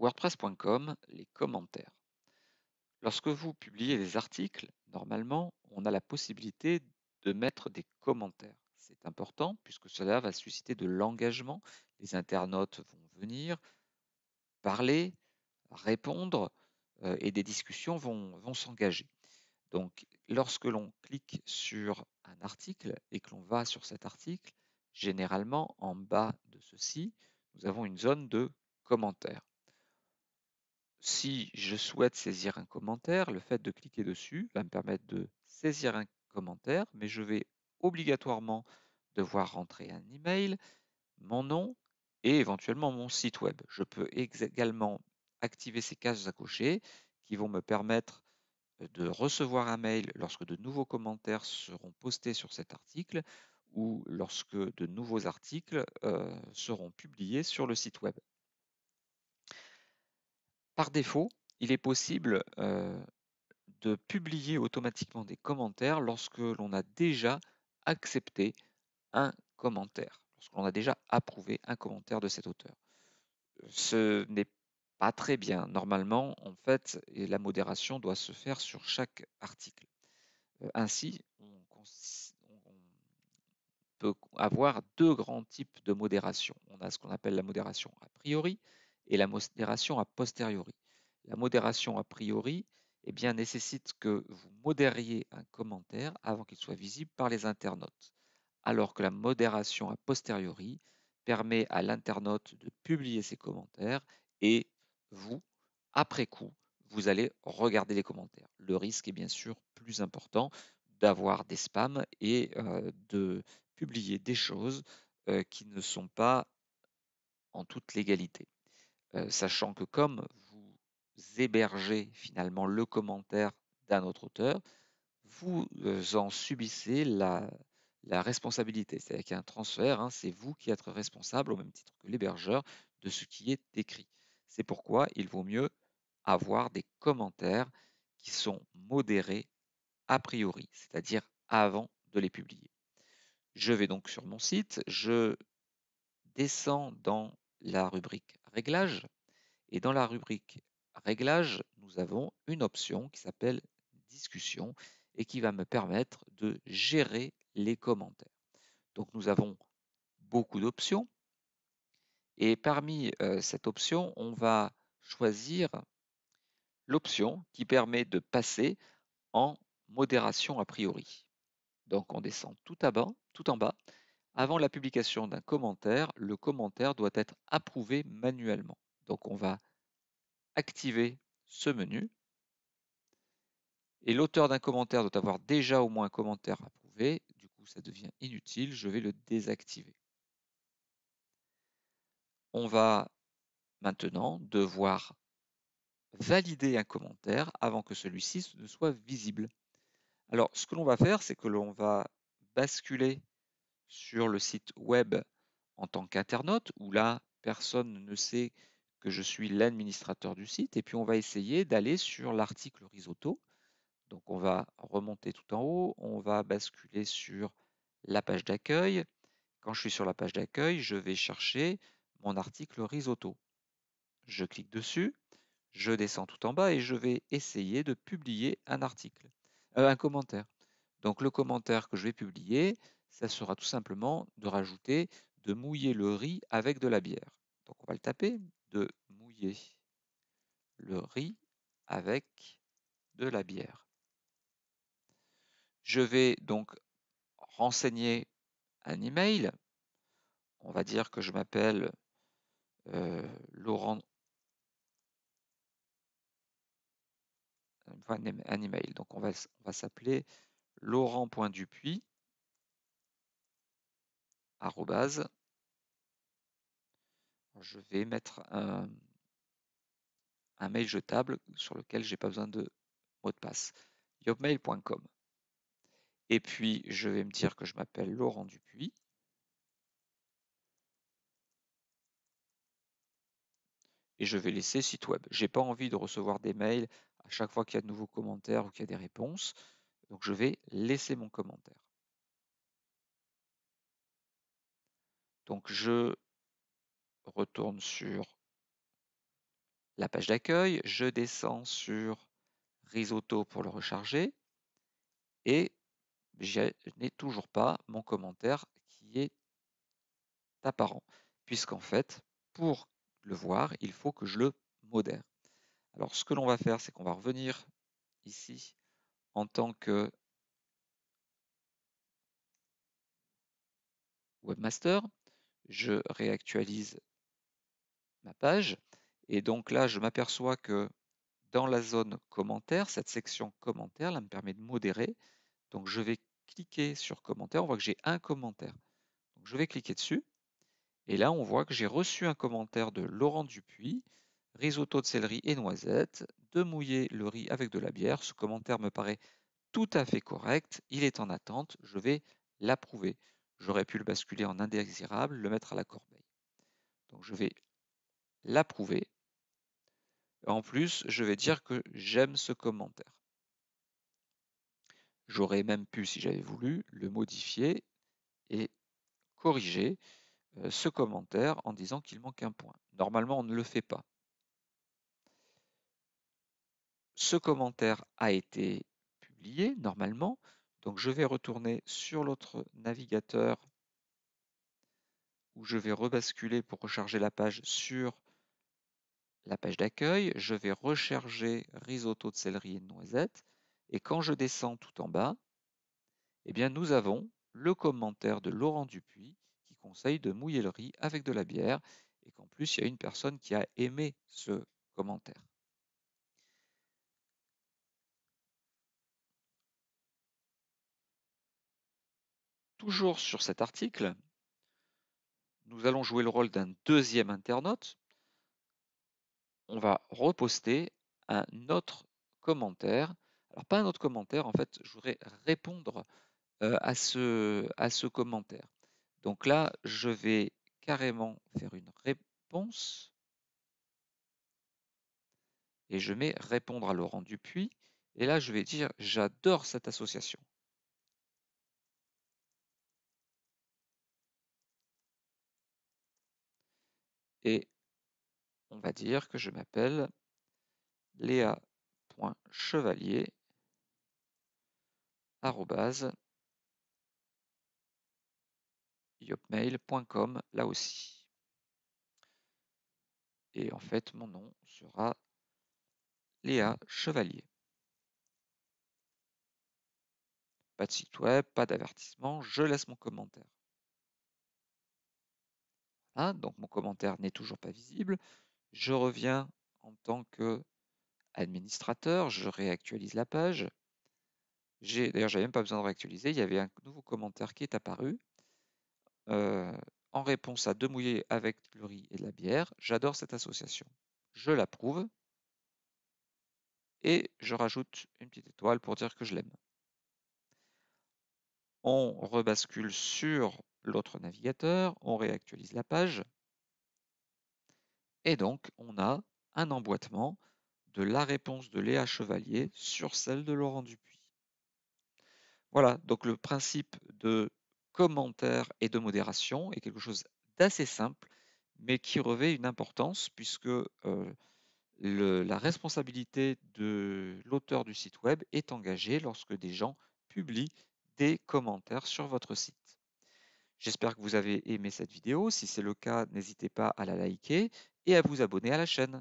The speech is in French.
WordPress.com, les commentaires. Lorsque vous publiez des articles, normalement, on a la possibilité de mettre des commentaires. C'est important puisque cela va susciter de l'engagement. Les internautes vont venir parler, répondre euh, et des discussions vont s'engager. Donc, lorsque l'on clique sur un article et que l'on va sur cet article, généralement, en bas de ceci, nous avons une zone de commentaires si je souhaite saisir un commentaire, le fait de cliquer dessus va me permettre de saisir un commentaire, mais je vais obligatoirement devoir rentrer un email, mon nom et éventuellement mon site web. Je peux également activer ces cases à cocher qui vont me permettre euh, de recevoir un mail lorsque de nouveaux commentaires seront postés sur cet article ou lorsque de nouveaux articles euh, seront publiés sur le site web. Par défaut, il est possible de publier automatiquement des commentaires lorsque l'on a déjà accepté un commentaire, lorsque l'on a déjà approuvé un commentaire de cet auteur. Ce n'est pas très bien. Normalement, en fait, la modération doit se faire sur chaque article. ainsi, on peut avoir deux grands types de modération. On a ce qu'on appelle la modération a priori, et la modération a posteriori. La modération a priori eh bien, nécessite que vous modériez un commentaire avant qu'il soit visible par les internautes, alors que la modération a posteriori permet à l'internaute de publier ses commentaires et vous, après coup, vous allez regarder les commentaires. Le risque est bien sûr plus important d'avoir des spams et euh, de publier des choses euh, qui ne sont pas en toute légalité sachant que comme vous hébergez finalement le commentaire d'un autre auteur, vous en subissez la, responsabilité. C'est-à-dire qu'il y a un transfert, hein, c'est vous qui êtes responsable, au même titre que l'hébergeur, de ce qui est écrit. C'est pourquoi il vaut mieux avoir des commentaires qui sont modérés a priori, c'est-à-dire avant de les publier. Je vais donc sur mon site, je descends dans la rubrique Réglages. Et dans la rubrique Réglages, nous avons une option qui s'appelle Discussion et qui va me permettre de gérer les commentaires. Donc nous avons beaucoup d'options. Et parmi euh, cette option, on va choisir l'option qui permet de passer en modération a priori. Donc on descend tout, à bas, tout en bas avant la publication d'un commentaire, le commentaire doit être approuvé manuellement. Donc on va activer ce menu. Et l'auteur d'un commentaire doit avoir déjà au moins un commentaire approuvé. Du coup, ça devient inutile. Je vais le désactiver. On va maintenant devoir valider un commentaire avant que celui-ci ne soit visible. Alors, ce que l'on va faire, c'est que l'on va basculer sur le site web en tant qu'internaute, où là, personne ne sait que je suis l'administrateur du site. Et puis, on va essayer d'aller sur l'article risotto. Donc, on va remonter tout en haut, on va basculer sur la page d'accueil. Quand je suis sur la page d'accueil, je vais chercher mon article risotto. Je clique dessus, je descends tout en bas et je vais essayer de publier un article, euh, un commentaire. Donc le commentaire que je vais publier, ça sera tout simplement de rajouter, de mouiller le riz avec de la bière. Donc on va le taper, de mouiller le riz avec de la bière. Je vais donc renseigner un email. On va dire que je m'appelle euh, Laurent. un email. Donc on va, on va s'appeler laurent.dupuis je vais mettre un, mail jetable sur lequel j'ai pas besoin de mot de passe. yobmail.com. Et puis, je vais me dire que je m'appelle Laurent Dupuis. Et je vais laisser site web. Je n'ai pas envie de recevoir des mails à chaque fois qu'il y a de nouveaux commentaires ou qu'il y a des réponses. Donc, je vais laisser mon commentaire. Donc je retourne sur la page d'accueil, je descends sur Risotto pour le recharger et je n'ai toujours pas mon commentaire qui est apparent, puisqu'en fait, pour le voir, il faut que je le modère. Alors ce que l'on va faire, c'est qu'on va revenir ici en tant que webmaster je réactualise ma page. Et donc là, je m'aperçois que dans la zone commentaire, cette section commentaire, là me permet de modérer. Donc je vais cliquer sur commentaire, on voit que j'ai un commentaire. Donc je vais cliquer dessus. Et là, on voit que j'ai reçu un commentaire de Laurent Dupuis, risotto de céleri et noisettes, de mouiller le riz avec de la bière. Ce commentaire me paraît tout à fait correct, il est en attente, je vais l'approuver j'aurais pu le basculer en indésirable, le mettre à la corbeille. Donc je vais l'approuver. En plus, je vais dire que j'aime ce commentaire. J'aurais même pu, si j'avais voulu, le modifier et corriger euh, ce commentaire en disant qu'il manque un point. Normalement, on ne le fait pas. Ce commentaire a été publié normalement. Donc je vais retourner sur l'autre navigateur où je vais rebasculer pour recharger la page sur la page d'accueil. Je vais recharger risotto de céleri et de noisette. Et quand je descends tout en bas, eh bien nous avons le commentaire de Laurent Dupuis qui conseille de mouiller le riz avec de la bière et qu'en plus il y a une personne qui a aimé ce commentaire. Toujours sur cet article, nous allons jouer le rôle d'un deuxième internaute. On va reposter un autre commentaire. Alors pas un autre commentaire, en fait, je voudrais répondre euh, à, ce, à ce commentaire. Donc là, je vais carrément faire une réponse. Et je mets répondre à Laurent Dupuis. Et là, je vais dire j'adore cette association. Et on va dire que je m'appelle léa.chevalier là aussi. Et en fait, mon nom sera Léa Chevalier. Pas de site web, pas d'avertissement, je laisse mon commentaire. Hein, donc mon commentaire n'est toujours pas visible. Je reviens en tant qu'administrateur, je réactualise la page. D'ailleurs, je n'avais même pas besoin de réactualiser, il y avait un nouveau commentaire qui est apparu. Euh, en réponse à deux mouillés avec le riz et de la bière, j'adore cette association. Je l'approuve. Et je rajoute une petite étoile pour dire que je l'aime. On rebascule sur l'autre navigateur, on réactualise la page, et donc on a un emboîtement de la réponse de Léa Chevalier sur celle de Laurent Dupuis. Voilà, donc le principe de commentaire et de modération est quelque chose d'assez simple, mais qui revêt une importance puisque euh, la responsabilité de l'auteur du site web est engagée lorsque des gens publient des commentaires sur votre site. J'espère que vous avez aimé cette vidéo. Si c'est le cas, n'hésitez pas à la liker et à vous abonner à la chaîne.